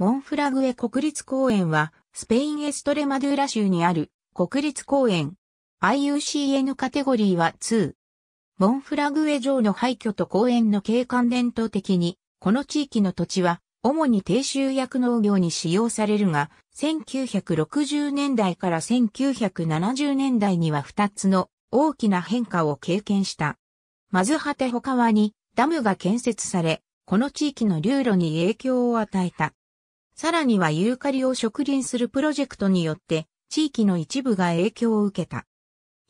モンフラグエ国立公園は、スペインエストレマドゥーラ州にある国立公園。IUCN カテゴリーは2。モンフラグエ城の廃墟と公園の景観伝統的に、この地域の土地は、主に低収約農業に使用されるが、1960年代から1970年代には2つの大きな変化を経験した。まず果て他はにダムが建設され、この地域の流路に影響を与えた。さらにはユーカリを植林するプロジェクトによって、地域の一部が影響を受けた。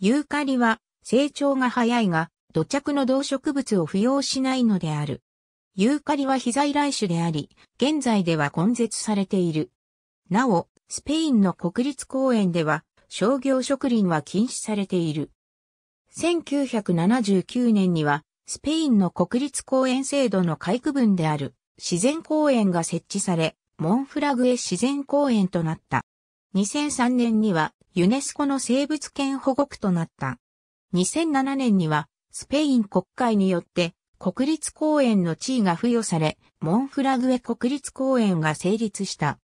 ユーカリは成長が早いが、土着の動植物を扶養しないのである。ユーカリは非在来種であり、現在では根絶されている。なお、スペインの国立公園では、商業植林は禁止されている。1979年には、スペインの国立公園制度の改区分である自然公園が設置され、モンフラグエ自然公園となった。2003年にはユネスコの生物圏保護区となった。2007年にはスペイン国会によって国立公園の地位が付与され、モンフラグエ国立公園が成立した。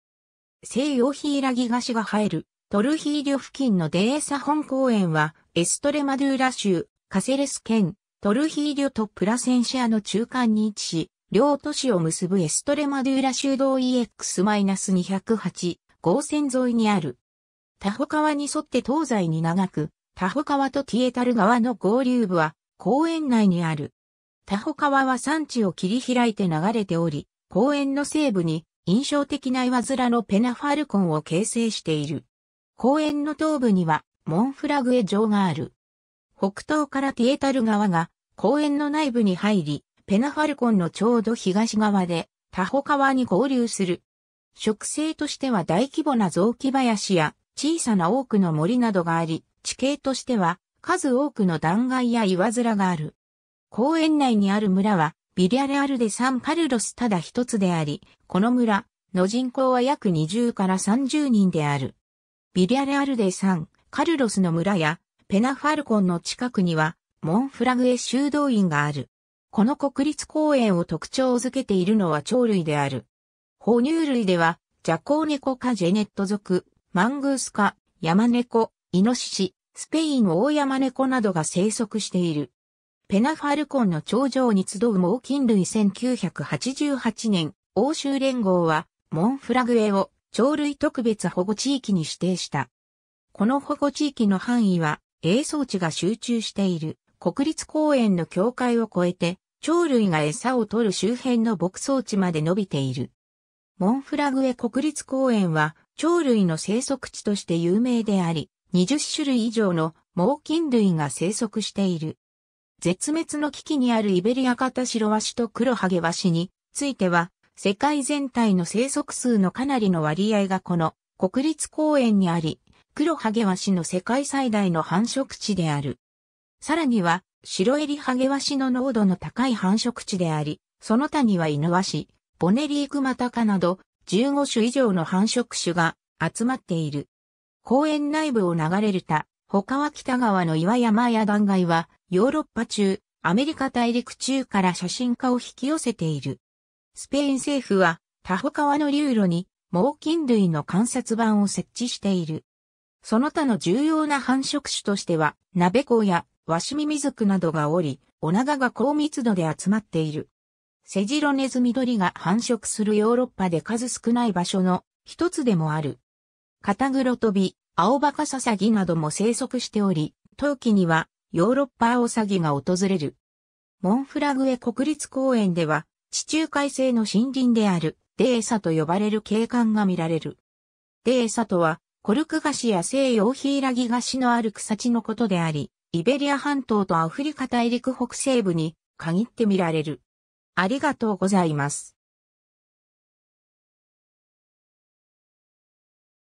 西洋ヒラギ菓子が入るトルヒーリョ付近のデーサ本公園はエストレマドゥーラ州カセレス県トルヒーリョとプラセンシアの中間に位置し、両都市を結ぶエストレマドゥーラ州道 EX-208 号線沿いにある。タホ川に沿って東西に長く、タホ川とティエタル川の合流部は公園内にある。タホ川は山地を切り開いて流れており、公園の西部に印象的な岩面のペナファルコンを形成している。公園の東部にはモンフラグエ城がある。北東からティエタル川が公園の内部に入り、ペナファルコンのちょうど東側で、タホ川に合流する。植生としては大規模な雑木林や小さな多くの森などがあり、地形としては数多くの断崖や岩面がある。公園内にある村は、ビリアレアルデ・サンカルロスただ一つであり、この村の人口は約20から30人である。ビリアレアルデ・サンカルロスの村やペナファルコンの近くにはモンフラグエ修道院がある。この国立公園を特徴づけているのは鳥類である。哺乳類では、ジャコウネコかジェネット族、マングースか、ヤマネコ、イノシシ、スペインオオヤマネコなどが生息している。ペナファルコンの頂上に集う猛禽類1988年、欧州連合は、モンフラグエを鳥類特別保護地域に指定した。この保護地域の範囲は、営装地が集中している国立公園の境界を越えて鳥類が餌を取る周辺の牧草地まで伸びている。モンフラグエ国立公園は鳥類の生息地として有名であり、20種類以上の猛禽類が生息している。絶滅の危機にあるイベリアカタシロワシと黒ハゲワシについては、世界全体の生息数のかなりの割合がこの国立公園にあり、黒ハゲワシの世界最大の繁殖地である。さらには、白襟ハゲワシの濃度の高い繁殖地であり、その他にはイヌワシ、ボネリークマタカなど15種以上の繁殖種が集まっている。公園内部を流れる他、他は北側の岩山や断崖はヨーロッパ中、アメリカ大陸中から写真家を引き寄せている。スペイン政府は他他川の流路に猛禽類の観察板を設置している。その他の重要な繁殖種としては、ナベコウやワシミミズクなどがおり、オナガが高密度で集まっている。セジロネズミドリが繁殖するヨーロッパで数少ない場所の一つでもある。カタグロトビ、アオバカササギなども生息しており、冬季にはヨーロッパアオサギが訪れる。モンフラグエ国立公園では、地中海性の森林であるデーサと呼ばれる景観が見られる。デーサとは、コルクガシや西洋ヒイラギガシのある草地のことであり、イベリア半島とアフリカ大陸北西部に限って見られる。ありがとうございます。